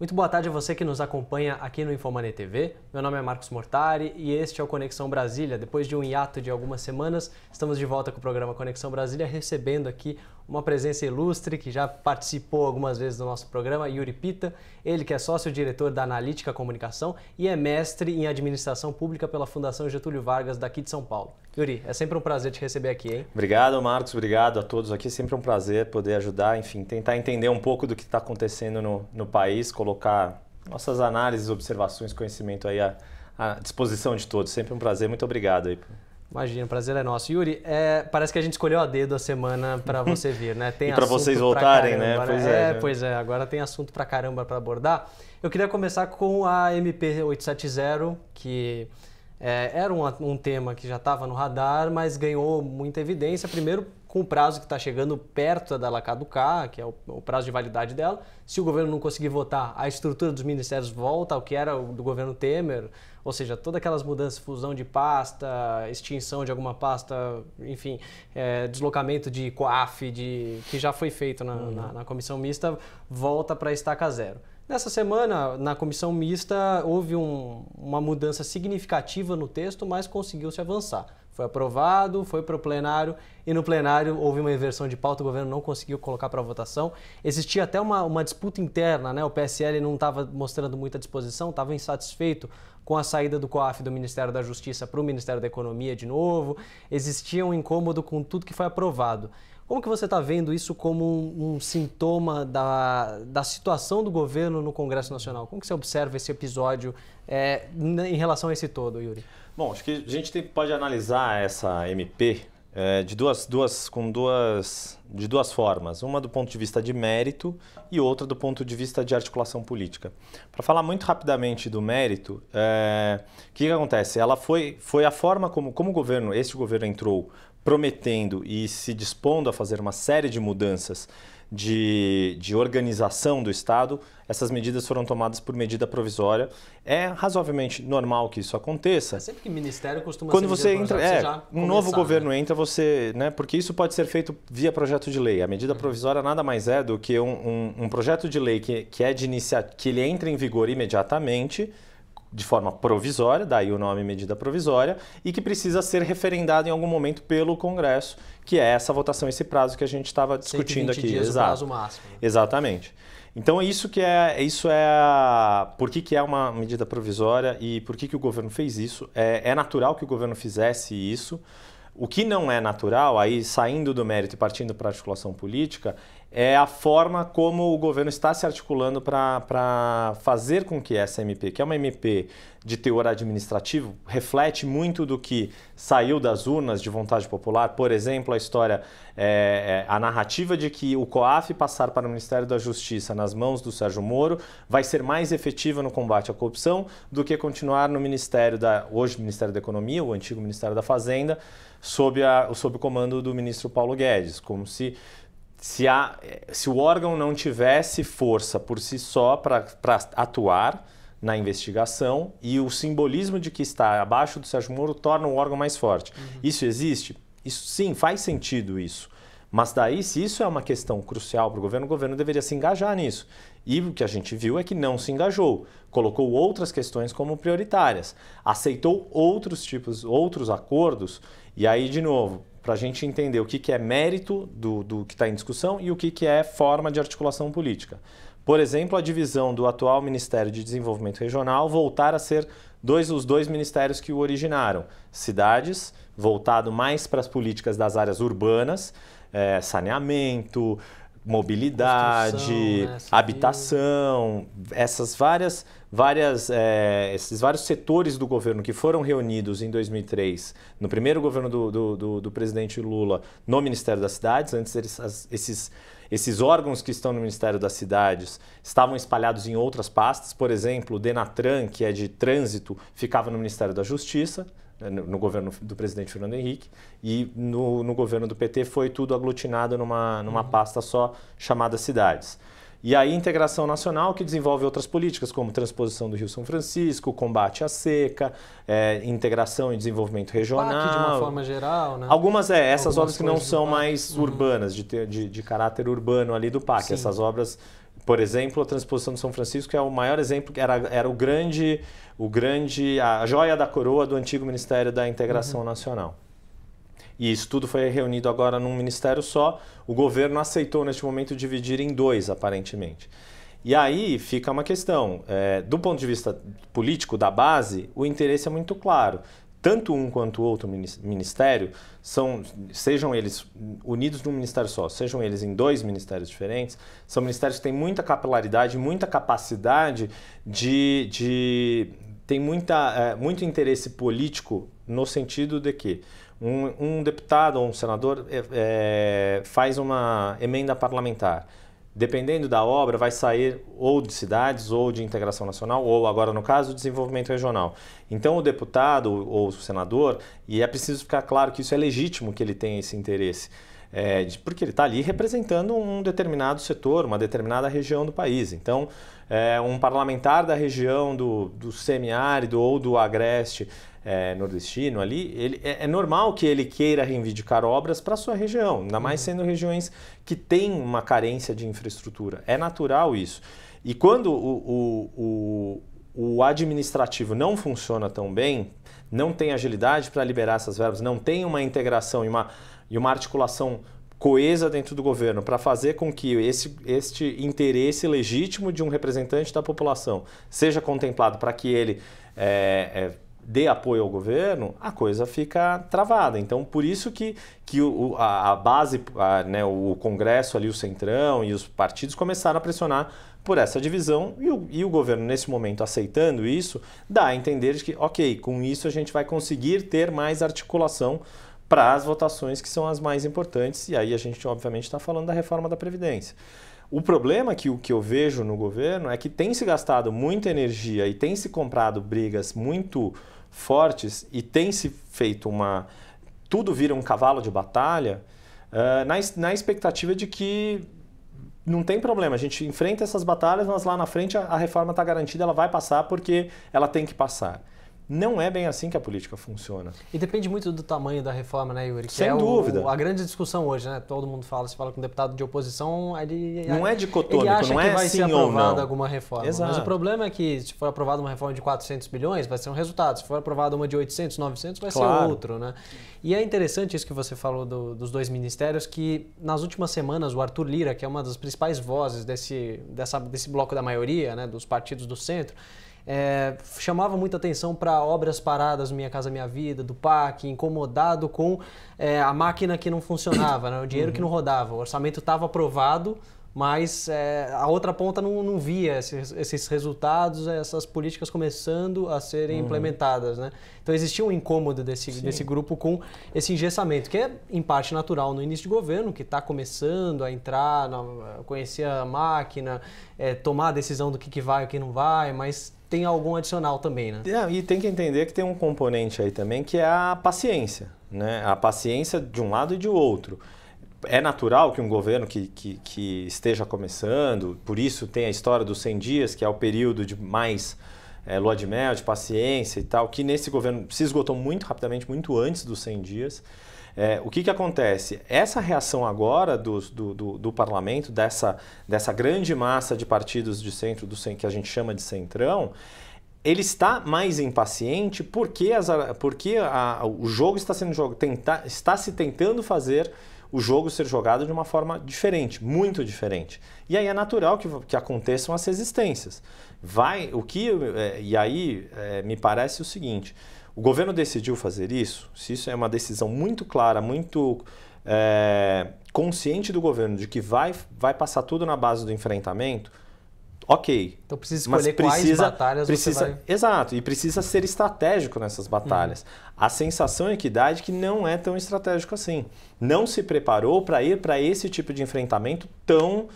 Muito boa tarde a você que nos acompanha aqui no Infomani TV. Meu nome é Marcos Mortari e este é o Conexão Brasília. Depois de um hiato de algumas semanas, estamos de volta com o programa Conexão Brasília, recebendo aqui uma presença ilustre que já participou algumas vezes do nosso programa, Yuri Pita. Ele que é sócio-diretor da Analítica Comunicação e é mestre em Administração Pública pela Fundação Getúlio Vargas, daqui de São Paulo. Yuri, é sempre um prazer te receber aqui, hein? Obrigado, Marcos. Obrigado a todos aqui. Sempre um prazer poder ajudar, enfim, tentar entender um pouco do que está acontecendo no, no país, colocar colocar nossas análises, observações, conhecimento aí à, à disposição de todos. Sempre um prazer, muito obrigado aí. Imagina, o prazer é nosso. Yuri, é, parece que a gente escolheu a dedo a semana para você vir, né? Tem e para vocês voltarem, caramba, né? né? Pois é, é, né? pois é. Agora tem assunto para caramba para abordar. Eu queria começar com a MP870, que é, era um, um tema que já estava no radar, mas ganhou muita evidência. Primeiro com o prazo que está chegando perto da lacaduca, que é o, o, prazo de validade dela. Se o governo não conseguir votar, a estrutura dos ministérios volta ao que era o do governo Temer, ou seja, todas aquelas mudanças, fusão de pasta, extinção de alguma pasta, enfim, é, deslocamento de COAF, de, que já foi feito na, uhum. na, na comissão mista, volta para a estaca zero. Nessa semana, na comissão mista, houve um, uma mudança significativa no texto, mas conseguiu se avançar. Foi aprovado, foi para o plenário e no plenário houve uma inversão de pauta, o governo não conseguiu colocar para votação. Existia até uma, uma disputa interna, né? o PSL não estava mostrando muita disposição, estava insatisfeito com a saída do COAF do Ministério da Justiça para o Ministério da Economia de novo, existia um incômodo com tudo que foi aprovado. Como que você está vendo isso como um, um, sintoma da, da situação do governo no Congresso Nacional? Como que você observa esse episódio é, em relação a esse todo, Yuri? Bom, acho que a gente tem, pode analisar essa MP é, de duas, duas, com duas, de duas formas. Uma do ponto de vista de mérito e outra do ponto de vista de articulação política. Para falar muito rapidamente do mérito, o é, que, que, acontece? Ela foi, foi a forma como, como o governo, este governo entrou prometendo e se dispondo a fazer uma série de mudanças de, de organização do Estado, essas medidas foram tomadas por medida provisória. É razoavelmente normal que isso aconteça. É sempre que ministério costuma Quando você entra, é, você um novo né? governo né? entra, você, né, porque isso pode ser feito via projeto de lei. A medida uhum. provisória nada mais é do que um, um, um projeto de lei que, que é de inicia, que ele entra em vigor imediatamente de forma provisória, daí o nome medida provisória, e que precisa ser referendado em algum momento pelo Congresso, que é essa votação, esse prazo que a gente estava discutindo aqui. Dias Exato. prazo máximo. Né? Exatamente. Então é isso que é, isso é por que, que é uma medida provisória e por que, que o governo fez isso. É, é natural que o governo fizesse isso. O que não é natural, aí saindo do mérito e partindo para a articulação política, é a forma como o governo está se articulando para fazer com que essa MP, que é uma MP de teor administrativo, reflete muito do que saiu das urnas de vontade popular. Por exemplo, a história, é, é, a narrativa de que o COAF passar para o Ministério da Justiça nas mãos do Sérgio Moro vai ser mais efetiva no combate à corrupção do que continuar no Ministério da, hoje Ministério da Economia, o antigo Ministério da Fazenda, sob, a, sob o comando do ministro Paulo Guedes, como se se, a, se o órgão não tivesse força por si só para atuar na investigação e o simbolismo de que está abaixo do Sérgio Moro torna o órgão mais forte. Uhum. Isso existe? Isso sim, faz sentido isso. Mas daí, se isso é uma questão crucial para o governo, o governo deveria se engajar nisso. E o que a gente viu é que não se engajou, colocou outras questões como prioritárias, aceitou outros tipos, outros acordos. E aí, de novo, para a gente entender o que, que é mérito do, do que está em discussão e o que, que é forma de articulação política. Por exemplo, a divisão do atual Ministério de Desenvolvimento Regional voltar a ser dois, os dois ministérios que o originaram: cidades, voltado mais para as políticas das áreas urbanas, é, saneamento, mobilidade, né? habitação, essas várias, várias, é, esses vários setores do governo que foram reunidos em 2003, no primeiro governo do, do, do, do presidente Lula, no Ministério das Cidades, antes eles, esses esses órgãos que estão no Ministério das Cidades estavam espalhados em outras pastas, por exemplo, o Denatran, que é de trânsito, ficava no Ministério da Justiça. Né, no governo do presidente Fernando Henrique, e no, no governo do PT foi tudo aglutinado numa, numa uhum. pasta só chamada Cidades. E aí, integração nacional que desenvolve outras políticas, como transposição do Rio São Francisco, combate à seca, é, integração e desenvolvimento regional. Parque de uma forma geral, né? Algumas, é, essas Algumas obras que não são mais uhum. urbanas, de, de, de, caráter urbano ali do PAC. Sim. Essas obras por exemplo, a transposição de São Francisco é o maior exemplo, era, era o grande, o grande, a joia da coroa do antigo Ministério da Integração uhum. Nacional. E isso tudo foi reunido agora num ministério só. O governo aceitou neste momento dividir em dois, aparentemente. E aí fica uma questão. É, do ponto de vista político, da base, o interesse é muito claro tanto um quanto o outro ministério são, sejam eles unidos num ministério só, sejam eles em dois ministérios diferentes, são ministérios que têm muita capilaridade, muita capacidade de, de tem muita, é, muito interesse político no sentido de que um, um deputado ou um senador é, é, faz uma emenda parlamentar dependendo da obra, vai sair ou de cidades, ou de integração nacional, ou agora no caso, desenvolvimento regional. Então o deputado ou o senador, e é preciso ficar claro que isso é legítimo que ele tenha esse interesse. É, de, porque ele está ali representando um determinado setor, uma determinada região do país. Então, é, um parlamentar da região do, do semiárido ou do agreste é, nordestino ali, ele, é, é, normal que ele queira reivindicar obras para sua região, ainda mais uhum. sendo regiões que têm uma carência de infraestrutura. É natural isso. E quando o, o, o, o administrativo não funciona tão bem, não tem agilidade para liberar essas verbas, não tem uma integração e uma, e uma articulação coesa dentro do governo para fazer com que esse, este interesse legítimo de um representante da população seja contemplado para que ele é, é, dê apoio ao governo, a coisa fica travada. Então, por isso que, que o, a, a base, a, né, o Congresso ali, o Centrão e os partidos começaram a pressionar por essa divisão e o, e o governo, nesse momento, aceitando isso, dá a entender que, ok, com isso a gente vai conseguir ter mais articulação para as votações que são as mais importantes, e aí a gente, obviamente, está falando da reforma da Previdência. O problema que, que eu vejo no governo é que tem se gastado muita energia e tem se comprado brigas muito fortes e tem se feito uma. Tudo vira um cavalo de batalha uh, na, na expectativa de que não tem problema, a gente enfrenta essas batalhas, mas lá na frente a, a reforma está garantida, ela vai passar porque ela tem que passar. Não é bem assim que a política funciona. E depende muito do tamanho da reforma, né, Yuri? Que Sem é dúvida. O, a grande discussão hoje, né? Todo mundo fala, se fala com um deputado de oposição, ele. Não é dicotômico, ele acha não que é vai sim ser aprovada alguma reforma. Exato. Mas o problema é que se for aprovada uma reforma de 400 bilhões, vai ser um resultado. Se for aprovada uma de 800, 900, vai claro. ser outro, né? E é interessante isso que você falou do, dos dois ministérios, que nas últimas semanas o Arthur Lira, que é uma das principais vozes desse, dessa, desse bloco da maioria, né, dos partidos do centro, é, chamava muita atenção para obras paradas Minha Casa Minha Vida, do PAC, incomodado com é, a máquina que não funcionava, né? o dinheiro uhum. que não uhum. rodava. O orçamento estava aprovado, mas é, a outra ponta não, não via esses, esses, resultados, essas políticas começando a serem uhum. implementadas. Né? Então existia um incômodo desse, desse grupo com esse engessamento, que é em parte natural no início de governo, que está começando a entrar, na, conhecer a máquina, é, tomar a decisão do que, que vai e o que não vai, mas tem algum adicional também, né? É, e tem que entender que tem um componente aí também que é a paciência, né? A paciência de um lado e de outro. É natural que um governo que, que, que esteja começando, por isso tem a história dos 100 dias, que é o período de mais é, lua de mel, de paciência e tal, que nesse governo se esgotou muito rapidamente, muito antes dos 100 dias. É, o que, que acontece? Essa reação agora do, do, do, do, parlamento, dessa, dessa grande massa de partidos de centro, do que a gente chama de centrão, ele está mais impaciente porque, as, porque a, o jogo está sendo jogado, tenta, está se tentando fazer o jogo ser jogado de uma forma diferente, muito diferente. E aí é natural que, que aconteçam as resistências. Vai, o que é, e aí é, me parece o seguinte: o governo decidiu fazer isso, se isso é uma decisão muito clara, muito é, consciente do governo de que vai, vai passar tudo na base do enfrentamento, ok. Então precisa escolher mas precisa, quais batalhas precisa, vai... Exato, e precisa ser estratégico nessas batalhas. Uhum. A sensação é que dá que não é tão estratégico assim. Não se preparou para ir para esse tipo de enfrentamento tão,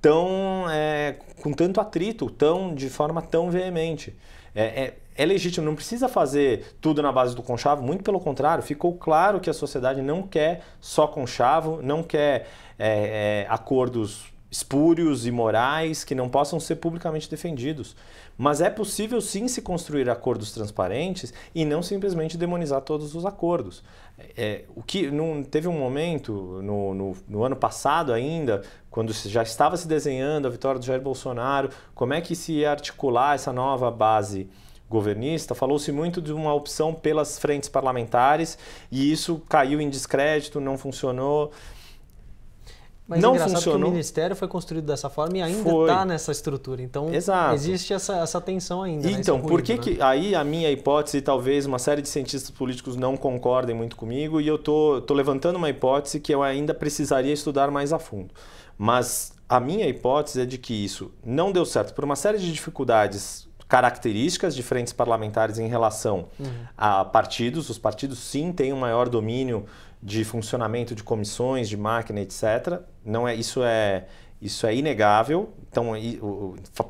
tão é, com tanto atrito, tão de forma tão veemente. É, é, é legítimo, não precisa fazer tudo na base do conchavo, muito pelo contrário, ficou claro que a sociedade não quer só conchavo, não quer é, é, acordos espúrios e morais que não possam ser publicamente defendidos. Mas é possível sim se construir acordos transparentes e não simplesmente demonizar todos os acordos. É, o que não teve um momento no, no, no, ano passado ainda, quando já estava se desenhando a vitória do Jair Bolsonaro, como é que se articular essa nova base governista? Falou-se muito de uma opção pelas frentes parlamentares e isso caiu em descrédito, não funcionou. Mas não funcionou. o ministério foi construído dessa forma e ainda está nessa estrutura. Então, Exato. existe essa, essa tensão ainda. Né, então, por que, né? que aí a minha hipótese, talvez uma série de cientistas políticos não concordem muito comigo, e eu tô, tô levantando uma hipótese que eu ainda precisaria estudar mais a fundo. Mas a minha hipótese é de que isso não deu certo por uma série de dificuldades características de frentes parlamentares em relação uhum. a partidos. Os partidos, sim, têm um maior domínio de funcionamento de comissões, de máquina, etc não é, isso é isso é inegável. Então,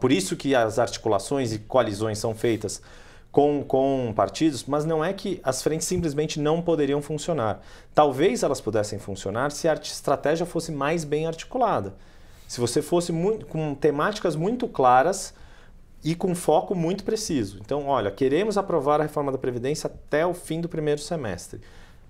por isso que as articulações e coalizões são feitas com, com partidos, mas não é que as frentes simplesmente não poderiam funcionar. Talvez elas pudessem funcionar se a estratégia fosse mais bem articulada. Se você fosse muito, com temáticas muito claras e com foco muito preciso. Então, olha, queremos aprovar a reforma da Previdência até o fim do primeiro semestre.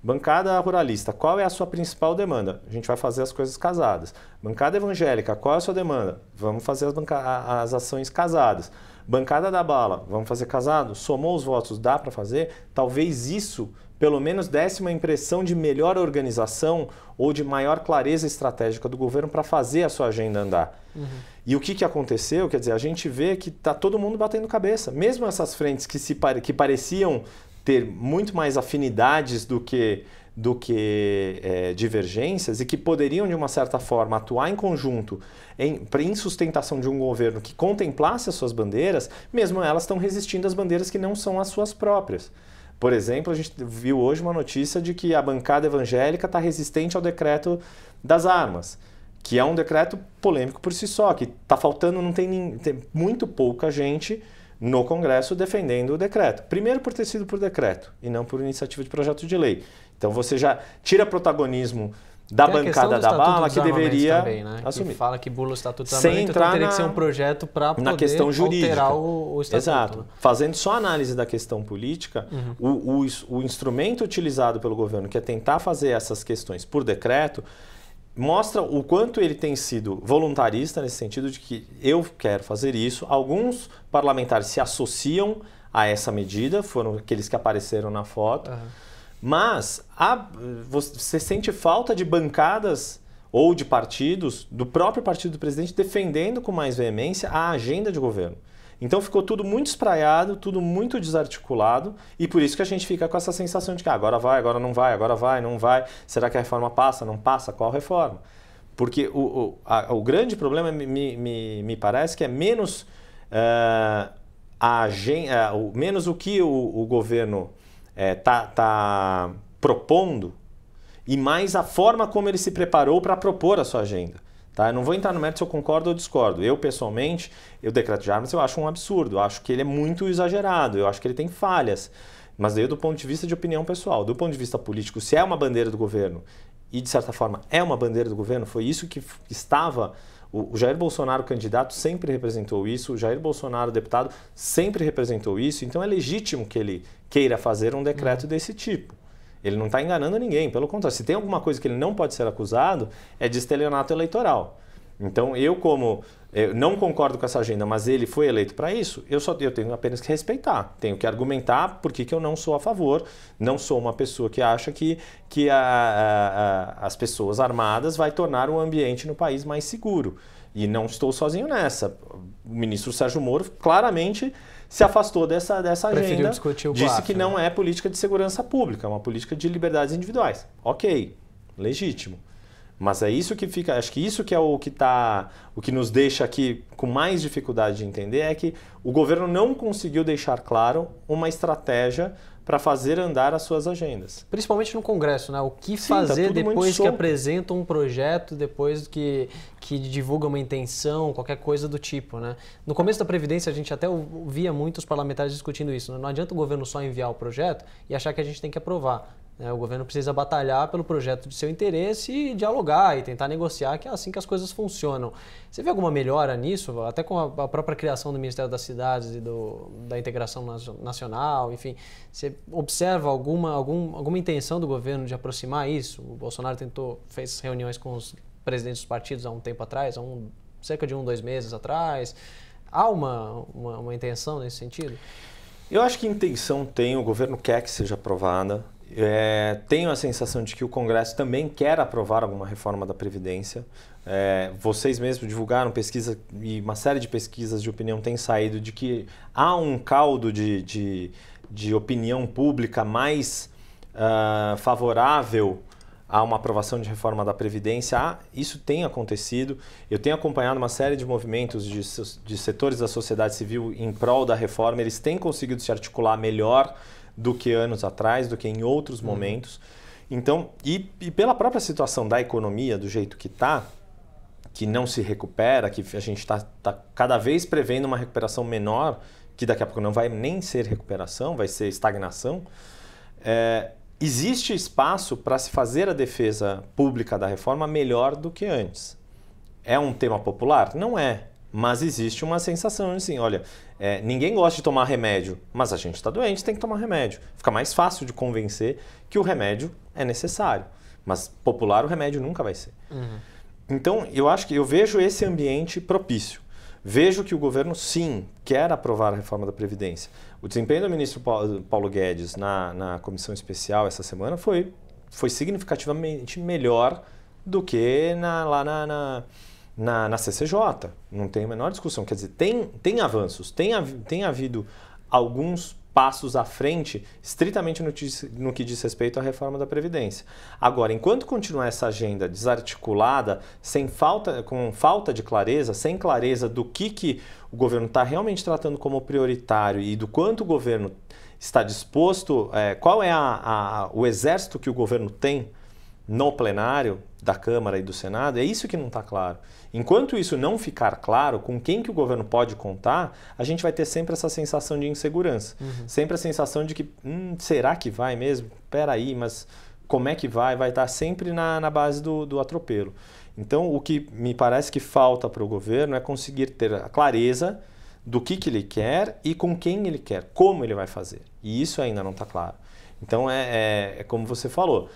Bancada ruralista, qual é a sua principal demanda? A gente vai fazer as coisas casadas. Bancada evangélica, qual é a sua demanda? Vamos fazer as, as ações casadas. Bancada da bala, vamos fazer casado? Somou os votos, dá para fazer? Talvez isso, pelo menos, desse uma impressão de melhor organização ou de maior clareza estratégica do governo para fazer a sua agenda andar. Uhum. E o que, que aconteceu? Quer dizer, a gente vê que está todo mundo batendo cabeça. Mesmo essas frentes que, se, que pareciam ter muito mais afinidades do que do que é, divergências e que poderiam, de uma certa forma, atuar em conjunto em, em sustentação de um governo que contemplasse as suas bandeiras, mesmo elas estão resistindo às bandeiras que não são as suas próprias. Por exemplo, a gente viu hoje uma notícia de que a bancada evangélica está resistente ao decreto das armas, que é um decreto polêmico por si só, que está faltando, não tem, tem muito pouca gente no Congresso defendendo o decreto. Primeiro por ter sido por decreto e não por iniciativa de projeto de lei. Então você já tira protagonismo da Tem bancada da bala que deveria também, né? assumir. Que fala que burla o Estatuto dos Sem então entrar então teria na, que ser um projeto para poder na questão jurídica. alterar o, o Estatuto. Exato. Fazendo só análise da questão política, uhum. o, o, o instrumento utilizado pelo governo, que é tentar fazer essas questões por decreto, mostra o quanto ele tem sido voluntarista nesse sentido de que eu quero fazer isso. Alguns parlamentares se associam a essa medida, foram aqueles que apareceram na foto. Uhum. Mas você sente falta de bancadas ou de partidos, do próprio partido do presidente, defendendo com mais veemência a agenda de governo. Então ficou tudo muito espraiado, tudo muito desarticulado, e por isso que a gente fica com essa sensação de que ah, agora vai, agora não vai, agora vai, não vai. Será que a reforma passa? Não passa? Qual reforma? Porque o, o, a, o grande problema, me, me, me parece, que é menos, uh, a, uh, menos o que o, o governo está eh, uh, tá propondo e mais a forma como ele se preparou para propor a sua agenda. Tá? Eu não vou entrar no mérito se eu concordo ou discordo. Eu, pessoalmente, o decreto de armas eu acho um absurdo. Eu acho que ele é muito exagerado. Eu acho que ele tem falhas. Mas daí do ponto de vista de opinião pessoal. Do ponto de vista político, se é uma bandeira do governo e, de certa forma, é uma bandeira do governo, foi isso que estava... O Jair Bolsonaro, candidato, sempre representou isso, o Jair Bolsonaro, deputado, sempre representou isso, então é legítimo que ele queira fazer um decreto uhum. desse tipo. Ele não está enganando ninguém, pelo contrário. Se tem alguma coisa que ele não pode ser acusado, é de estelionato eleitoral. Então, eu como eu eh, não concordo com essa agenda, mas ele foi eleito para isso, eu só eu tenho apenas que respeitar, tenho que argumentar por que eu não sou a favor, não sou uma pessoa que acha que, que a, a, a, as pessoas armadas vai tornar o ambiente no país mais seguro. E não estou sozinho nessa. O ministro Sérgio Moro claramente se afastou dessa, dessa agenda. o disse que não né? é política de segurança pública, é uma política de liberdades individuais. Ok, legítimo. Mas é isso que fica, acho que isso que é o que tá, o que nos deixa aqui com mais dificuldade de entender é que o governo não conseguiu deixar claro uma estratégia para fazer andar as suas agendas. Principalmente no Congresso, né? O que Sim, tá fazer tá depois que apresenta um projeto, depois que, que divulga uma intenção, qualquer coisa do tipo, né? No começo da Previdência, a gente até via muitos parlamentares discutindo isso. Né? Não adianta o governo só enviar o projeto e achar que a gente tem que aprovar. Né? O governo precisa batalhar pelo projeto de seu interesse e dialogar e tentar negociar, que é assim que as coisas funcionam. Você vê alguma melhora nisso, até com a própria criação do Ministério das Cidades e do, da Integração Nacional, enfim? Você observa alguma, algum, alguma intenção do governo de aproximar isso? O Bolsonaro tentou, fez reuniões com os presidentes dos partidos há um tempo atrás, há um, cerca de um, dois meses atrás. Há uma, uma, uma intenção nesse sentido? Eu acho que intenção tem, o governo quer que seja aprovada é, tenho a sensação de que o Congresso também quer aprovar alguma reforma da Previdência. É, vocês mesmos divulgaram pesquisa e uma série de pesquisas de opinião tem saído de que há um caldo de, de, de opinião pública mais uh, favorável a uma aprovação de reforma da Previdência. Ah, isso tem acontecido. Eu tenho acompanhado uma série de movimentos de, de setores da sociedade civil em prol da reforma. Eles têm conseguido se articular melhor do que anos atrás, do que em outros uhum. momentos. Então, e, e, pela própria situação da economia, do jeito que está, que não se recupera, que a gente está tá cada vez prevendo uma recuperação menor, que daqui a pouco não vai nem ser recuperação, vai ser estagnação, é, existe espaço para se fazer a defesa pública da reforma melhor do que antes. É um tema popular? Não é. Mas existe uma sensação assim, olha, é, ninguém gosta de tomar remédio, mas a gente está doente, tem que tomar remédio. Fica mais fácil de convencer que o remédio é necessário. Mas popular o remédio nunca vai ser. Uhum. Então, eu acho que eu vejo esse ambiente propício. Vejo que o governo, sim, quer aprovar a reforma da Previdência. O desempenho do ministro Paulo Guedes na, na comissão especial essa semana foi, foi significativamente melhor do que na, lá na, na na, na CCJ, não tem a menor discussão. Quer dizer, tem, tem avanços, tem, tem havido alguns passos à frente, estritamente no, no, que diz respeito à reforma da Previdência. Agora, enquanto continuar essa agenda desarticulada, sem falta, com falta de clareza, sem clareza do que, que o governo está realmente tratando como prioritário e do quanto o governo está disposto, é, qual é a, a, o exército que o governo tem no plenário, da Câmara e do Senado, é isso que não está claro. Enquanto isso não ficar claro com quem que o governo pode contar, a gente vai ter sempre essa sensação de insegurança, uhum. sempre a sensação de que hum, será que vai mesmo? Peraí, mas como é que vai? Vai estar tá sempre na, na base do, do atropelo. Então, o que me parece que falta para o governo é conseguir ter a clareza do que, que ele quer e com quem ele quer, como ele vai fazer. E isso ainda não está claro. Então, é, é, é como você falou,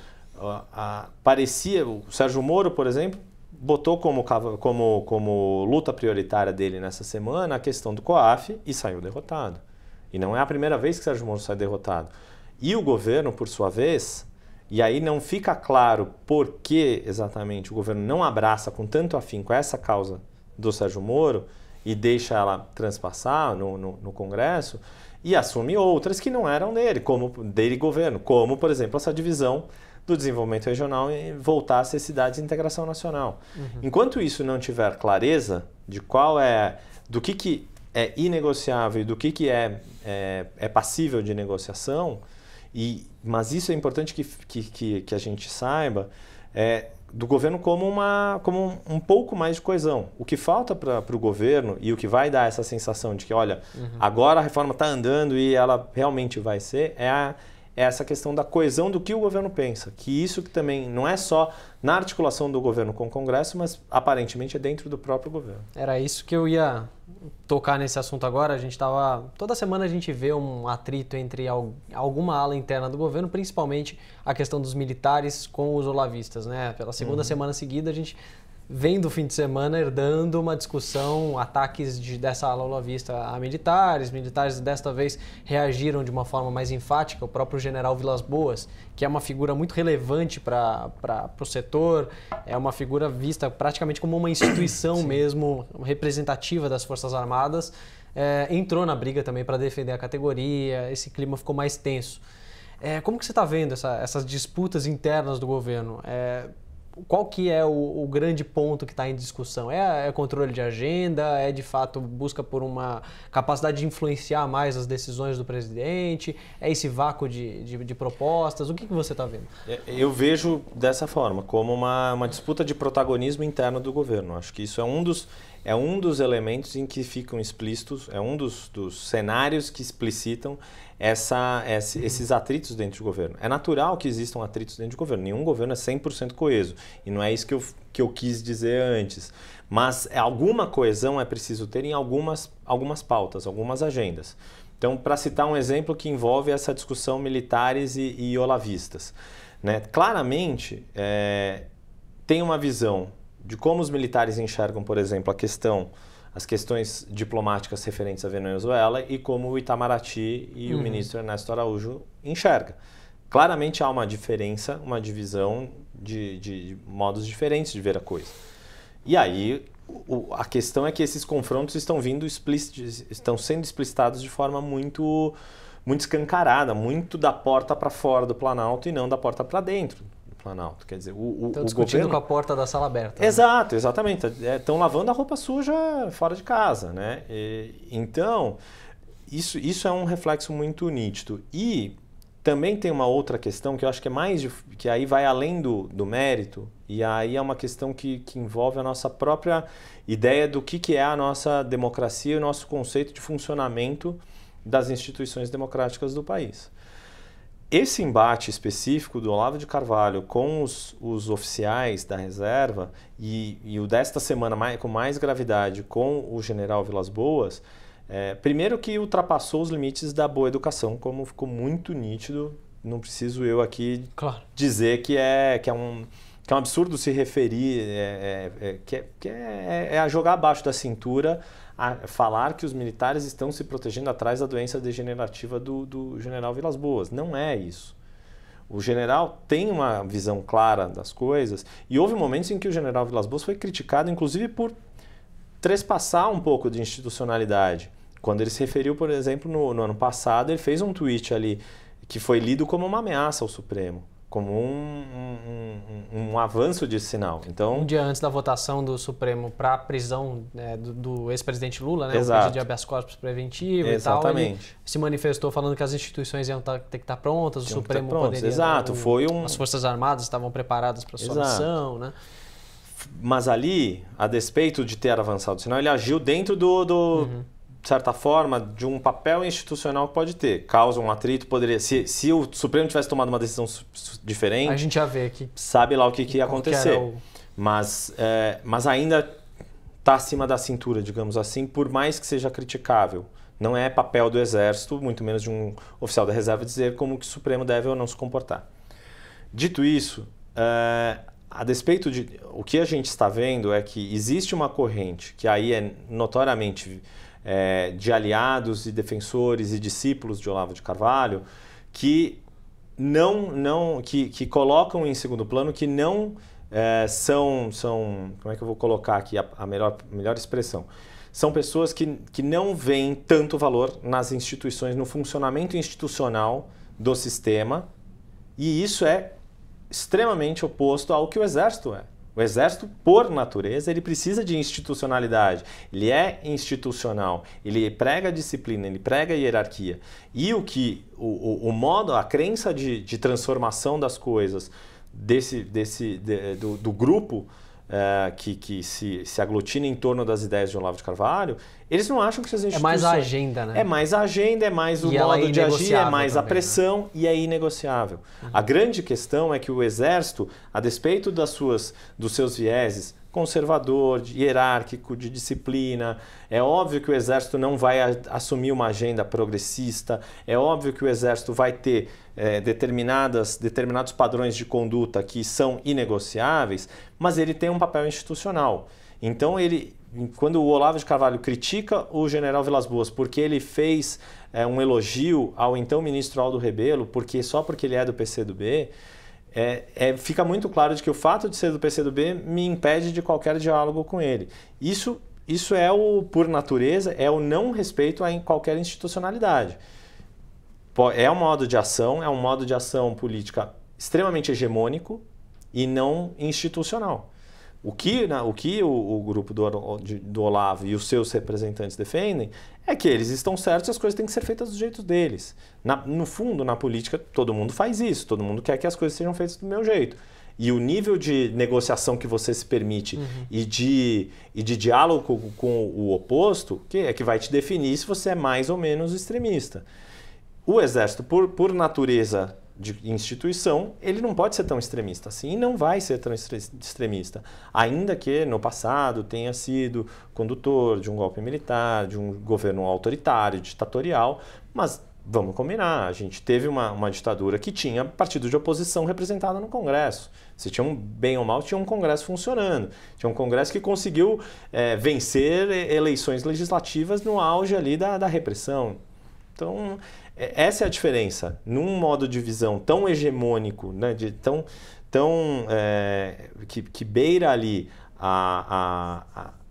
a, a, parecia, o Sérgio Moro, por exemplo, botou como, como, como luta prioritária dele nessa semana a questão do COAF e saiu derrotado. E não é a primeira vez que Sérgio Moro sai derrotado. E o governo, por sua vez, e aí não fica claro por que exatamente o governo não abraça com tanto afinco essa causa do Sérgio Moro e deixa ela transpassar no, no, no Congresso e assume outras que não eram dele, como dele governo, como, por exemplo, essa divisão do desenvolvimento regional e a ser cidades de integração nacional. Uhum. Enquanto isso não tiver clareza de qual é, do que, que é inegociável e do que, que é, é, é passível de negociação, e, mas isso é importante que, que, que, que a gente saiba, é, do governo como, uma, como um, um, pouco mais de coesão. O que falta para o governo e o que vai dar essa sensação de que, olha, uhum. agora a reforma está andando e ela realmente vai ser, é a, é essa questão da coesão do que o governo pensa, que isso que também não é só na articulação do governo com o Congresso, mas aparentemente é dentro do próprio governo. Era isso que eu ia tocar nesse assunto agora. A gente estava toda semana a gente vê um atrito entre alguma ala interna do governo, principalmente a questão dos militares com os olavistas, né? Pela segunda uhum. semana seguida a gente vem do fim de semana herdando uma discussão, ataques de, dessa ala vista a militares. Militares desta vez reagiram de uma forma mais enfática. O próprio general Vilas Boas, que é uma figura muito relevante para o setor, é uma figura vista praticamente como uma instituição mesmo representativa das Forças Armadas, é, entrou na briga também para defender a categoria. Esse clima ficou mais tenso. É, como que você está vendo essa, essas disputas internas do governo? É, qual que é o, o grande ponto que está em discussão? É, é, controle de agenda? É de fato busca por uma capacidade de influenciar mais as decisões do presidente? É esse vácuo de, de, de propostas? O que, que você está vendo? É, eu vejo dessa forma, como uma, uma disputa de protagonismo interno do governo. Acho que isso é um dos, é um dos elementos em que ficam explícitos, é um dos, dos cenários que explicitam essa, esses atritos dentro do governo. É natural que existam atritos dentro do governo. Nenhum governo é 100% coeso. E não é isso que eu, que eu quis dizer antes. Mas alguma coesão é preciso ter em algumas, algumas pautas, algumas agendas. Então, para citar um exemplo que envolve essa discussão militares e, e olavistas. Né? Claramente, é, tem uma visão de como os militares enxergam, por exemplo, a questão as questões diplomáticas referentes à Venezuela e como o Itamaraty e uhum. o ministro Ernesto Araújo enxerga. Claramente há uma diferença, uma divisão de, de modos diferentes de ver a coisa. E aí o, a questão é que esses confrontos estão vindo estão sendo explicitados de forma muito muito escancarada, muito da porta para fora do Planalto e não da porta para dentro. Planalto. Quer dizer, o, Estão discutindo governo... com a porta da sala aberta. Né? Exato, né? exatamente. Estão é, lavando a roupa suja fora de casa. Né? E, então, isso, isso é um reflexo muito nítido. E também tem uma outra questão que eu acho que é mais que aí vai além do, do mérito, e aí é uma questão que, que envolve a nossa própria ideia do que, que é a nossa democracia e o nosso conceito de funcionamento das instituições democráticas do país. Esse embate específico do Olavo de Carvalho com os, os oficiais da reserva e, e, o desta semana mais, com mais gravidade com o general Vilas Boas, é, primeiro que ultrapassou os limites da boa educação, como ficou muito nítido, não preciso eu aqui claro. dizer que é, que é um que é um absurdo se referir, é, é, é que, é, que é, é a jogar abaixo da cintura falar que os militares estão se protegendo atrás da doença degenerativa do, do general Vilas Boas. Não é isso. O general tem uma visão clara das coisas e houve momentos em que o general Vilas Boas foi criticado, inclusive por trespassar um pouco de institucionalidade. Quando ele se referiu, por exemplo, no, no ano passado, ele fez um tweet ali que foi lido como uma ameaça ao Supremo como um, um, um, um, avanço de sinal. Então, um dia antes da votação do Supremo para a prisão né, do, do ex-presidente Lula, né, exato. o pedido de habeas corpus preventivo Exatamente. e tal, se manifestou falando que as instituições iam tá, ter que estar tá prontas, o tá Supremo poderia... Exato, foi um... As Forças Armadas estavam preparadas para sua exato. missão, né? Mas ali, a despeito de ter avançado o sinal, ele agiu dentro do, do, uhum de certa forma, de um papel institucional que pode ter. Causa um atrito, poderia. Se, se o Supremo tivesse tomado uma decisão diferente. A gente já vê aqui. Sabe lá o que, que ia acontecer. O... Mas, é, mas ainda está acima da cintura, digamos assim, por mais que seja criticável. Não é papel do Exército, muito menos de um oficial da reserva, dizer como que o Supremo deve ou não se comportar. Dito isso, é, a despeito de. O que a gente está vendo é que existe uma corrente que aí é notoriamente é, de aliados e defensores e discípulos de Olavo de Carvalho que não, não que, que colocam em segundo plano que não é, são, são, como é que eu vou colocar aqui a, a melhor, melhor expressão? São pessoas que, que não veem tanto valor nas instituições, no funcionamento institucional do sistema, e isso é extremamente oposto ao que o Exército é. O exército, por natureza, ele precisa de institucionalidade. Ele é institucional. Ele prega disciplina, ele prega hierarquia. E o que o, o modo, a crença de, de, transformação das coisas desse, desse de, do, do, grupo é, que, que se, se aglutina em torno das ideias de Olavo de Carvalho eles não acham que essas instituições... É mais a agenda, né? É mais a agenda, é mais o e modo é de agir, é mais também, a né? pressão né? e é inegociável. Uhum. A grande questão é que o Exército, a despeito das suas, dos seus vieses conservador, de, hierárquico, de disciplina, é óbvio que o Exército não vai a, assumir uma agenda progressista, é óbvio que o Exército vai ter é, determinadas, determinados padrões de conduta que são inegociáveis, mas ele tem um papel institucional. Então ele quando o Olavo de Carvalho critica o general Vilas Boas porque ele fez é, um elogio ao então ministro Aldo Rebelo, porque só porque ele é do PCdoB, é, é, fica muito claro de que o fato de ser do PCdoB me impede de qualquer diálogo com ele. Isso, isso é o, por natureza, é o não respeito a qualquer institucionalidade. É um modo de ação, é um modo de ação política extremamente hegemônico e não institucional. O que, né, o, que o, o, grupo do, do Olavo e os seus representantes defendem é que eles estão certos e as coisas têm que ser feitas do jeito deles. Na, no fundo, na política, todo mundo faz isso, todo mundo quer que as coisas sejam feitas do meu jeito. E o nível de negociação que você se permite uhum. e, de, e de diálogo com, com o oposto que é que vai te definir se você é mais ou menos extremista. O exército, por, por natureza de instituição, ele não pode ser tão extremista assim e não vai ser tão extremista. Ainda que no passado tenha sido condutor de um golpe militar, de um governo autoritário, ditatorial, mas vamos combinar, a gente teve uma, uma ditadura que tinha partido de oposição representada no Congresso. Se tinha um bem ou mal, tinha um Congresso funcionando. Tinha um Congresso que conseguiu é, vencer eleições legislativas no auge ali da, da repressão. Então, é, essa é a diferença. Num modo de visão tão hegemônico, né, de tão, tão é, que, que, beira ali a,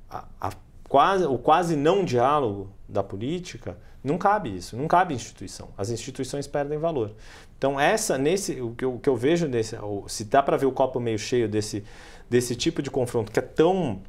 a, a, quase, o quase não diálogo da política, não cabe isso, não cabe instituição. As instituições perdem valor. Então essa nesse o que eu, o que eu vejo nesse se dá para ver o copo meio cheio desse desse tipo de confronto que é tão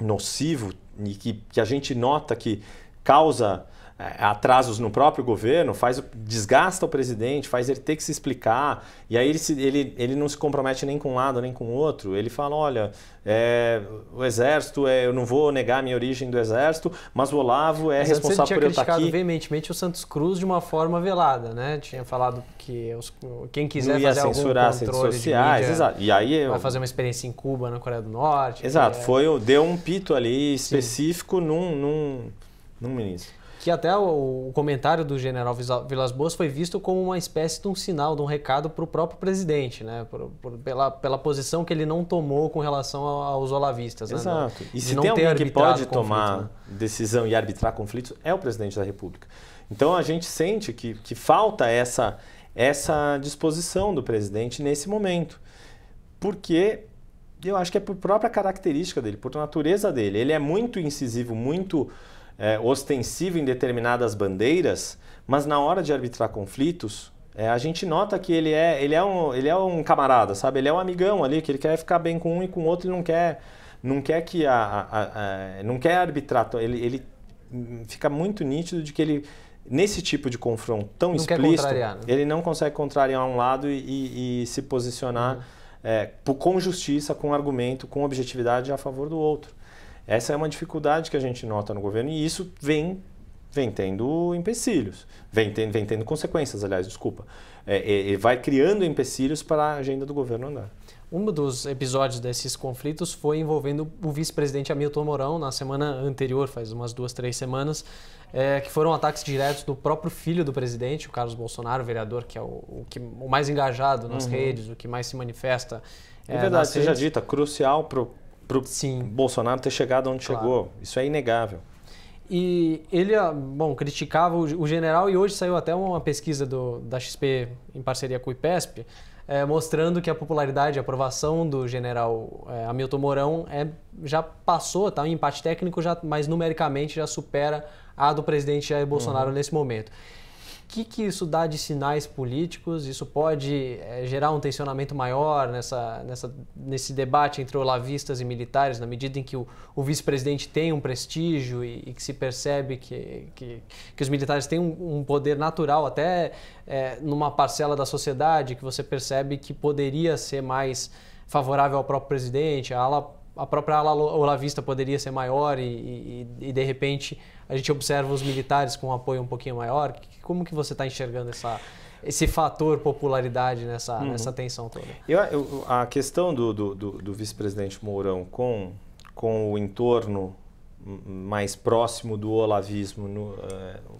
nocivo e que, que a gente nota que causa é, é atrasos no próprio governo, faz desgasta o presidente, faz ele ter que se explicar, e aí ele, se, ele, ele não se compromete nem com um lado nem com o outro. Ele fala: olha, é, o exército, é, eu não vou negar a minha origem do exército, mas o Olavo é mas responsável ele por eu estar aqui. criticado veementemente o Santos Cruz de uma forma velada, né? Tinha falado que os, quem quiser fazer algum controle sociais, exato. E aí eu... vai fazer uma experiência em Cuba, na Coreia do Norte. Exato, é... foi deu um pito ali específico Sim. num, num, num ministro que até o, comentário do general Vilas Boas foi visto como uma espécie de um sinal, de um recado para o próprio presidente, né? Por, por, pela, pela posição que ele não tomou com relação aos olavistas. Né? Exato. Né? E se tem alguém que pode conflito, tomar né? decisão e arbitrar conflitos, é o presidente da República. Então a gente sente que, que falta essa, essa disposição do presidente nesse momento. Porque eu acho que é por própria característica dele, por natureza dele. Ele é muito incisivo, muito é, ostensivo em determinadas bandeiras, mas na hora de arbitrar conflitos, é, a gente nota que ele é, ele, é um, ele é um camarada, sabe? Ele é um amigão ali, que ele quer ficar bem com um e com o outro, ele não quer, não quer que a, a, a não quer arbitrar. Então, ele, ele fica muito nítido de que ele nesse tipo de confronto tão não explícito, né? ele não consegue contrariar um lado e, e, e se posicionar uhum. é, com justiça, com argumento, com objetividade a favor do outro. Essa é uma dificuldade que a gente nota no governo e isso vem vem tendo empecilhos, vem tendo, vem tendo consequências, aliás, desculpa. É, é, é, vai criando empecilhos para a agenda do governo andar. Um dos episódios desses conflitos foi envolvendo o vice-presidente Hamilton Mourão na semana anterior, faz umas duas, três semanas, é, que foram ataques diretos do próprio filho do presidente, o Carlos Bolsonaro, vereador, que é o, o, que, o mais engajado nas uhum. redes, o que mais se manifesta. É, é verdade, seja dita, crucial para o para o Bolsonaro ter chegado onde claro. chegou. Isso é inegável. E ele, ah, bom, criticava o general e hoje saiu até uma pesquisa do, da XP em parceria com o IPESP, é, eh, mostrando que a popularidade, a aprovação do general é, Hamilton Mourão é, já passou, tá? Um empate técnico, já, mas numericamente já supera a do presidente Jair Bolsonaro uhum. nesse momento que, que isso dá de sinais políticos? Isso pode é, gerar um tensionamento maior nessa, nessa, nesse debate entre olavistas e militares, na medida em que o, o vice-presidente tem um prestígio e, e, que se percebe que, que, que os militares têm um, um poder natural, até é, numa parcela da sociedade, que você percebe que poderia ser mais favorável ao próprio presidente, a, ala, a própria ala olavista poderia ser maior e, e, e de repente a gente observa os militares com um apoio um pouquinho maior. Como que você está enxergando essa, esse fator popularidade nessa, uhum. nessa tensão toda? Eu, eu, a questão do, do, do, do vice-presidente Mourão com, com o entorno mais próximo do olavismo, no, uh,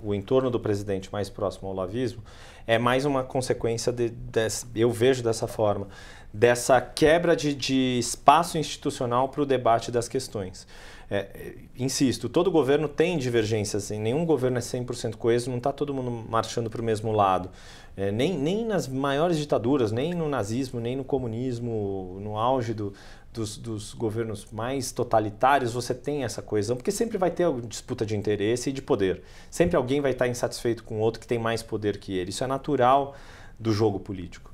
o entorno do presidente mais próximo ao olavismo, é mais uma consequência, de, de eu vejo dessa forma, dessa quebra de, de espaço institucional para o debate das questões. É, insisto, todo governo tem divergências, assim, nenhum governo é 100% coeso, não está todo mundo marchando para o mesmo lado. É, nem, nem nas maiores ditaduras, nem no nazismo, nem no comunismo, no auge do, dos, dos, governos mais totalitários, você tem essa coesão, porque sempre vai ter disputa de interesse e de poder. Sempre alguém vai estar tá insatisfeito com outro que tem mais poder que ele. Isso é natural do jogo político.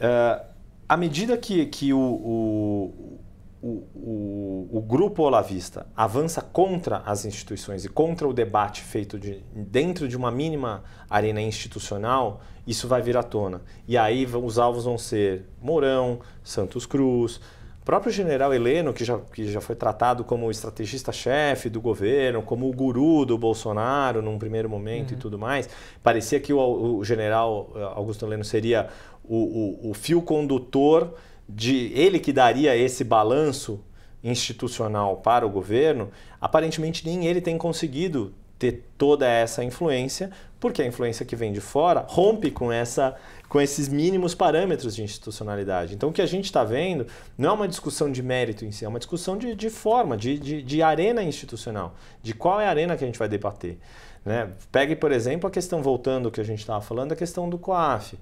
Uh, à medida que, que o, o o, o, grupo olavista avança contra as instituições e contra o debate feito de, dentro de uma mínima arena institucional, isso vai vir à tona. E aí os alvos vão ser Mourão, Santos Cruz, próprio general Heleno, que já, que já foi tratado como estrategista-chefe do governo, como o guru do Bolsonaro num primeiro momento uhum. e tudo mais. Parecia que o, o general eh, Augusto Heleno seria o, o fio condutor de ele que daria esse balanço institucional para o governo, aparentemente nem ele tem conseguido ter toda essa influência, porque a influência que vem de fora rompe com, essa, com esses mínimos parâmetros de institucionalidade. Então, o que a gente está vendo não é uma discussão de mérito em si, é uma discussão de, de forma, de, de, de, arena institucional, de qual é a arena que a gente vai debater. Né? Pegue, por exemplo, a questão, voltando ao que a gente estava falando, a questão do COAF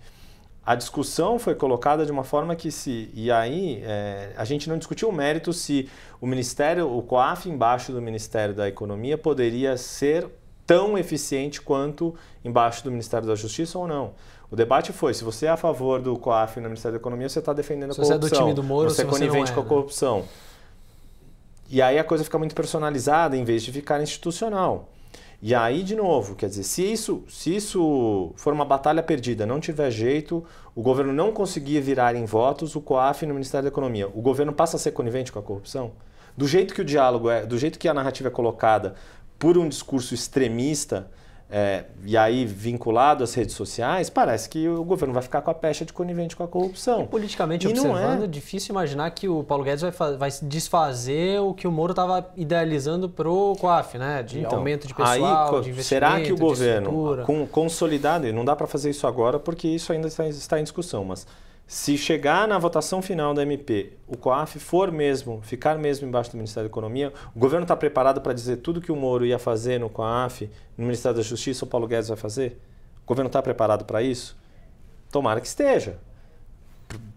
a discussão foi colocada de uma forma que se. E aí, é, a gente não discutiu o mérito se o Ministério, o COAF, embaixo do Ministério da Economia, poderia ser tão eficiente quanto embaixo do Ministério da Justiça ou não. O debate foi: se você é a favor do COAF no Ministério da Economia, você está defendendo se a corrupção. Você é do time do Moro, você é conivente é, com a corrupção. Né? E aí a coisa fica muito personalizada em vez de ficar institucional. E aí, de novo, quer dizer, se isso, se isso for uma batalha perdida, não tiver jeito, o governo não conseguir virar em votos o COAF no Ministério da Economia, o governo passa a ser conivente com a corrupção? Do jeito que o diálogo é, do jeito que a narrativa é colocada por um discurso extremista, é, e aí vinculado às redes sociais, parece que o governo vai ficar com a pecha de conivente com a corrupção. E politicamente e é. observando, é. difícil imaginar que o Paulo Guedes vai, vai desfazer o que o Moro estava idealizando para o COAF, né? De então, aumento de pessoal, aí, de investimento, Será que o governo, com, consolidado, e não dá para fazer isso agora porque isso ainda está, está em discussão, mas se chegar na votação final da MP, o COAF for mesmo, ficar mesmo embaixo do Ministério da Economia, o governo está preparado para dizer tudo que o Moro ia fazer no COAF, no Ministério da Justiça, o Paulo Guedes vai fazer? O governo está preparado para isso? Tomara que esteja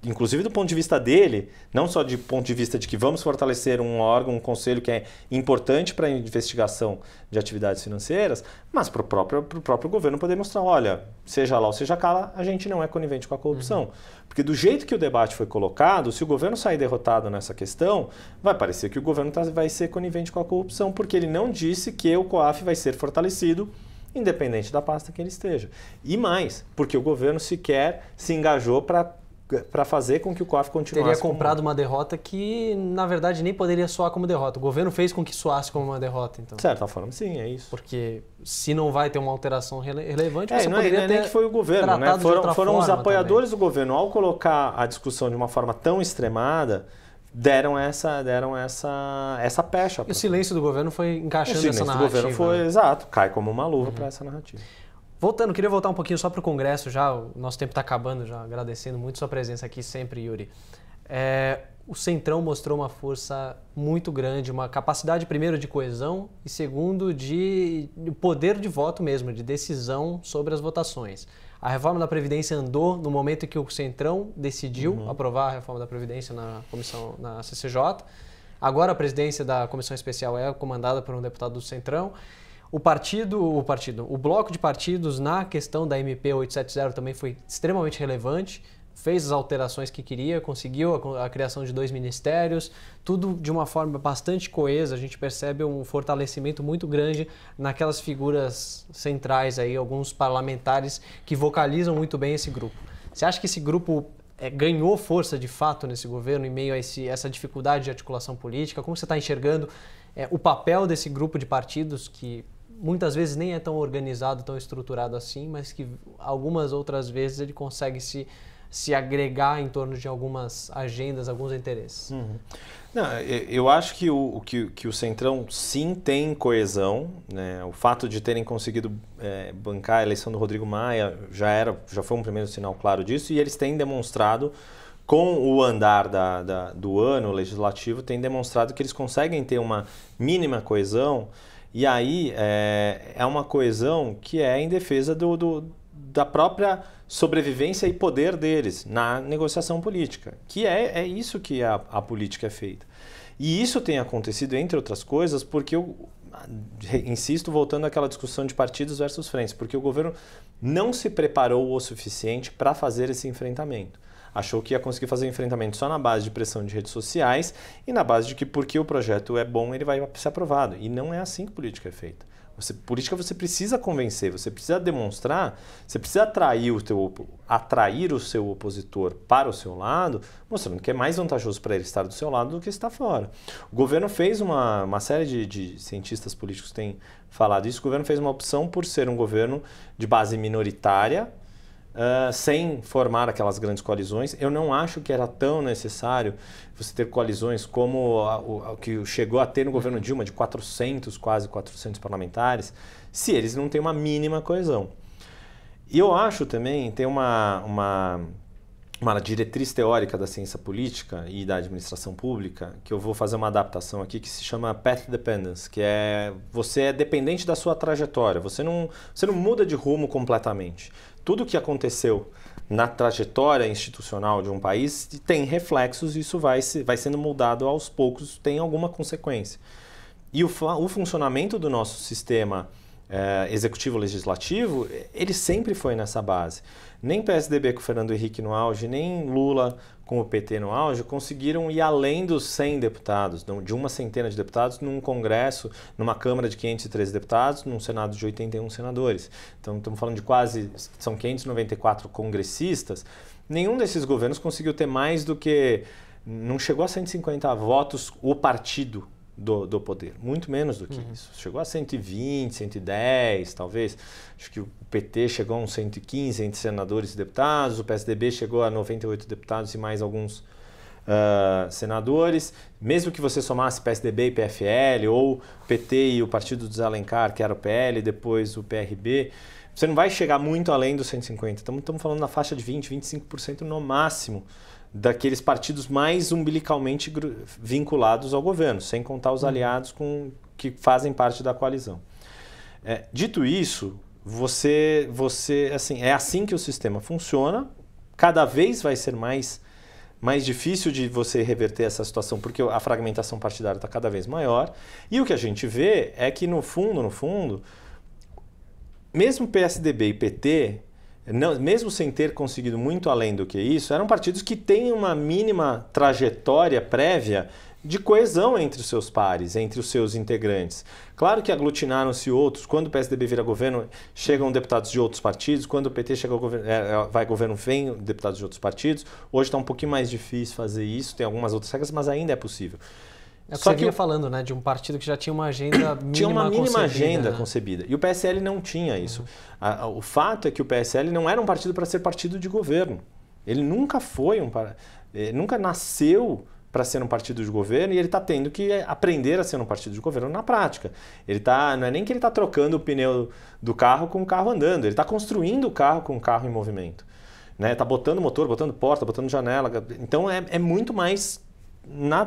inclusive do ponto de vista dele, não só de ponto de vista de que vamos fortalecer um órgão, um conselho que é importante para a investigação de atividades financeiras, mas para o próprio, próprio governo poder mostrar, olha, seja lá ou seja cá, a gente não é conivente com a corrupção. Uhum. Porque do jeito que o debate foi colocado, se o governo sair derrotado nessa questão, vai parecer que o governo tá, vai ser conivente com a corrupção, porque ele não disse que o COAF vai ser fortalecido independente da pasta que ele esteja. E mais, porque o governo sequer se engajou para para fazer com que o COF continuasse. Teria comprado como... uma derrota que, na verdade, nem poderia soar como derrota. O governo fez com que soasse como uma derrota, então. De certa forma, sim, é isso. Porque se não vai ter uma alteração rele relevante, é, você não é- poderia é, ter nem que foi o governo, né? Foram, foram os apoiadores também. do governo, ao colocar a discussão de uma forma tão extremada, deram essa deram essa essa pecha. E o silêncio do governo foi encaixando essa narrativa. O silêncio do governo foi, né? exato, cai como uma luva uhum. para essa narrativa. Voltando, queria voltar um pouquinho só para o Congresso já, o nosso tempo está acabando já, agradecendo muito sua presença aqui sempre, Yuri. É, o Centrão mostrou uma força muito grande, uma capacidade, primeiro, de coesão e, segundo, de poder de voto mesmo, de decisão sobre as votações. A reforma da Previdência andou no momento em que o Centrão decidiu uhum. aprovar a reforma da Previdência na comissão, na CCJ. Agora a presidência da comissão especial é comandada por um deputado do Centrão. O partido, o partido, o bloco de partidos na questão da MP 870 também foi extremamente relevante, fez as alterações que queria, conseguiu a, a, criação de dois ministérios, tudo de uma forma bastante coesa. A gente percebe um fortalecimento muito grande naquelas figuras centrais aí, alguns parlamentares que vocalizam muito bem esse grupo. Você acha que esse grupo é, ganhou força de fato nesse governo em meio a esse, essa dificuldade de articulação política? Como você está enxergando é, o papel desse grupo de partidos que muitas vezes nem é tão organizado, tão estruturado assim, mas que algumas outras vezes ele consegue se se agregar em torno de algumas agendas, alguns interesses. Uhum. Não, eu acho que o, que, que, o Centrão sim tem coesão. Né? O fato de terem conseguido é, bancar a eleição do Rodrigo Maia já, era, já foi um primeiro sinal claro disso, e eles têm demonstrado, com o andar da, da, do ano legislativo, têm demonstrado que eles conseguem ter uma mínima coesão e aí é, é uma coesão que é em defesa do, do, da própria sobrevivência e poder deles na negociação política, que é, é isso que a, a política é feita. E isso tem acontecido, entre outras coisas, porque eu insisto voltando àquela discussão de partidos versus frentes, porque o governo não se preparou o suficiente para fazer esse enfrentamento. Achou que ia conseguir fazer enfrentamento só na base de pressão de redes sociais e na base de que porque o projeto é bom ele vai ser aprovado. E não é assim que política é feita. Você, política você precisa convencer, você precisa demonstrar, você precisa atrair o, teu, atrair o seu opositor para o seu lado, mostrando que é mais vantajoso para ele estar do seu lado do que estar fora. O governo fez uma, uma série de, de cientistas políticos têm falado isso, o governo fez uma opção por ser um governo de base minoritária, ah, sem formar aquelas grandes coalizões. Eu não acho que era tão necessário você ter coalizões como o, que chegou a ter no governo Dilma, de 400, quase 400 parlamentares, se eles não têm uma mínima coesão. E eu acho também, tem uma, uma, uma diretriz teórica da ciência política e da administração pública, que eu vou fazer uma adaptação aqui, que se chama Path Dependence, que é você é dependente da sua trajetória, você não, você não muda de rumo completamente tudo que aconteceu na trajetória institucional de um país tem reflexos e isso vai, se, vai sendo moldado aos poucos, tem alguma consequência. E o, o funcionamento do nosso sistema é, eh, executivo-legislativo, ele sempre foi nessa base. Nem PSDB com Fernando Henrique no auge, nem Lula com o PT no auge, conseguiram ir além dos 100 deputados, de uma centena de deputados, num Congresso, numa Câmara de 513 deputados, num Senado de 81 senadores. Então, estamos falando de quase, são 594 congressistas. Nenhum desses governos conseguiu ter mais do que, não chegou a 150 votos o partido do, do poder, muito menos do que uhum. isso. Chegou a 120, 110, talvez. Acho que o PT chegou a uns 115 entre senadores e deputados, o PSDB chegou a 98 deputados e mais alguns uh, senadores. Mesmo que você somasse PSDB e PFL, ou PT e o Partido dos Alencar, que era o PL, depois o PRB, você não vai chegar muito além dos 150. Estamos falando na faixa de 20, 25% no máximo daqueles partidos mais umbilicalmente vinculados ao governo, sem contar os uhum. aliados com, que fazem parte da coalizão. É, dito isso, você, você, assim, é assim que o sistema funciona. Cada vez vai ser mais, mais difícil de você reverter essa situação, porque a fragmentação partidária está cada vez maior. E o que a gente vê é que no fundo, no fundo, mesmo PSDB e PT não, mesmo sem ter conseguido muito além do que isso, eram partidos que têm uma mínima trajetória prévia de coesão entre os seus pares, entre os seus integrantes. Claro que aglutinaram-se outros. Quando o PSDB vira governo, chegam deputados de outros partidos. Quando o PT chega ao governo, é, é, vai governo, vem deputados de outros partidos. Hoje está um pouquinho mais difícil fazer isso, tem algumas outras regras, mas ainda é possível. É Só você que vinha falando, né, de um partido que já tinha uma agenda mínima Tinha uma mínima concebida, agenda né? concebida. E o PSL não tinha isso. Uhum. A, a, o fato é que o PSL não era um partido para ser partido de governo. Ele nunca foi um ele eh, nunca nasceu para ser um partido de governo e ele está tendo que aprender a ser um partido de governo na prática. Ele tá, não é nem que ele está trocando o pneu do carro com o carro andando, ele está construindo o carro com o carro em movimento. Está né? botando motor, botando porta, botando janela. Então é, é muito mais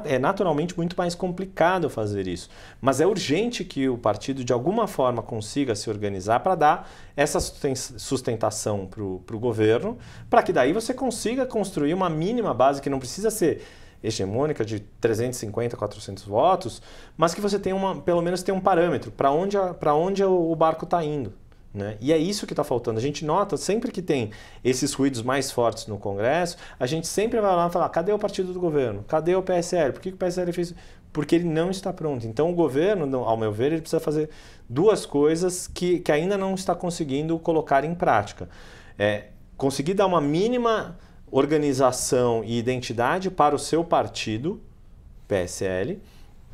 é naturalmente muito mais complicado fazer isso. Mas é urgente que o partido, de alguma forma, consiga se organizar para dar essa sustentação para o governo, para que daí você consiga construir uma mínima base que não precisa ser hegemônica de 350, 400 votos, mas que você tenha uma, pelo menos tenha um parâmetro para onde, onde o barco está indo. Né? E é isso que está faltando. A gente nota sempre que tem esses ruídos mais fortes no Congresso, a gente sempre vai lá e fala: ah, cadê o partido do governo? Cadê o PSL? Por que, o PSL fez Porque ele não está pronto. Então, o governo, ao meu ver, ele precisa fazer duas coisas que, que ainda não está conseguindo colocar em prática. É, conseguir dar uma mínima organização e identidade para o seu partido, PSL,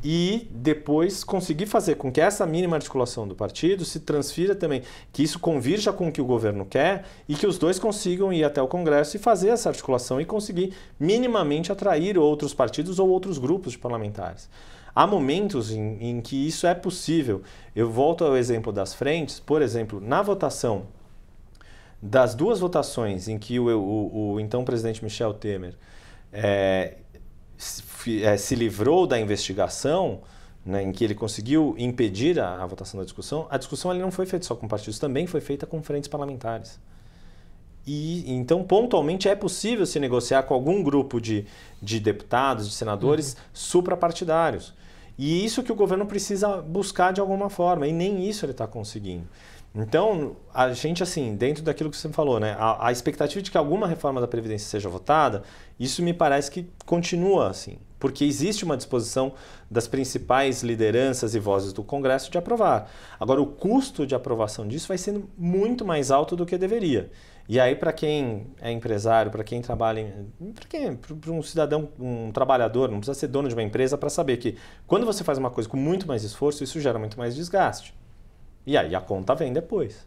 e depois conseguir fazer com que essa mínima articulação do partido se transfira também, que isso convirja com o que o governo quer e que os dois consigam ir até o Congresso e fazer essa articulação e conseguir minimamente atrair outros partidos ou outros grupos de parlamentares. Há momentos em, em que isso é possível. Eu volto ao exemplo das frentes, por exemplo, na votação das duas votações em que o, o, o então presidente Michel Temer é, se, é, se livrou da investigação, né, em que ele conseguiu impedir a, a, votação da discussão, a discussão ali não foi feita só com partidos, também foi feita com frentes parlamentares. E então, pontualmente, é possível se negociar com algum grupo de, de deputados, de senadores uhum. suprapartidários. E isso que o governo precisa buscar de alguma forma, e nem isso ele está conseguindo. Então, a gente, assim, dentro daquilo que você falou, né? A, a, expectativa de que alguma reforma da Previdência seja votada, isso me parece que continua, assim. Porque existe uma disposição das principais lideranças e vozes do Congresso de aprovar. Agora, o custo de aprovação disso vai sendo muito mais alto do que deveria. E aí, para quem é empresário, para quem trabalha, para um cidadão, um trabalhador, não precisa ser dono de uma empresa para saber que quando você faz uma coisa com muito mais esforço, isso gera muito mais desgaste. E aí a conta vem depois.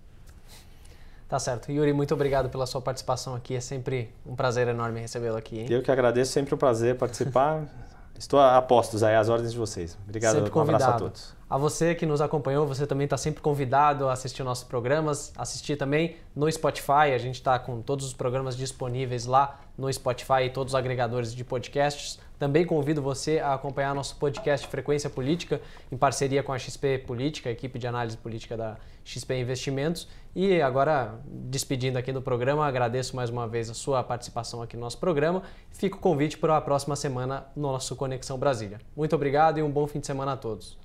Tá certo. Yuri, muito obrigado pela sua participação aqui. É sempre um prazer enorme recebê-lo aqui. Hein? Eu que agradeço, sempre um prazer participar. Estou a postos aí, às ordens de vocês. Obrigado, sempre convidado. um abraço a todos. A você que nos acompanhou, você também está sempre convidado a assistir nossos programas, assistir também no Spotify. A gente está com todos os programas disponíveis lá no Spotify e todos os agregadores de podcasts. Também convido você a acompanhar nosso podcast Frequência Política, em parceria com a XP Política, a equipe de análise política da XP Investimentos. E agora, despedindo aqui do programa, agradeço mais uma vez a sua participação aqui no nosso programa. Fico o convite para a próxima semana no nosso Conexão Brasília. Muito obrigado e um bom fim de semana a todos.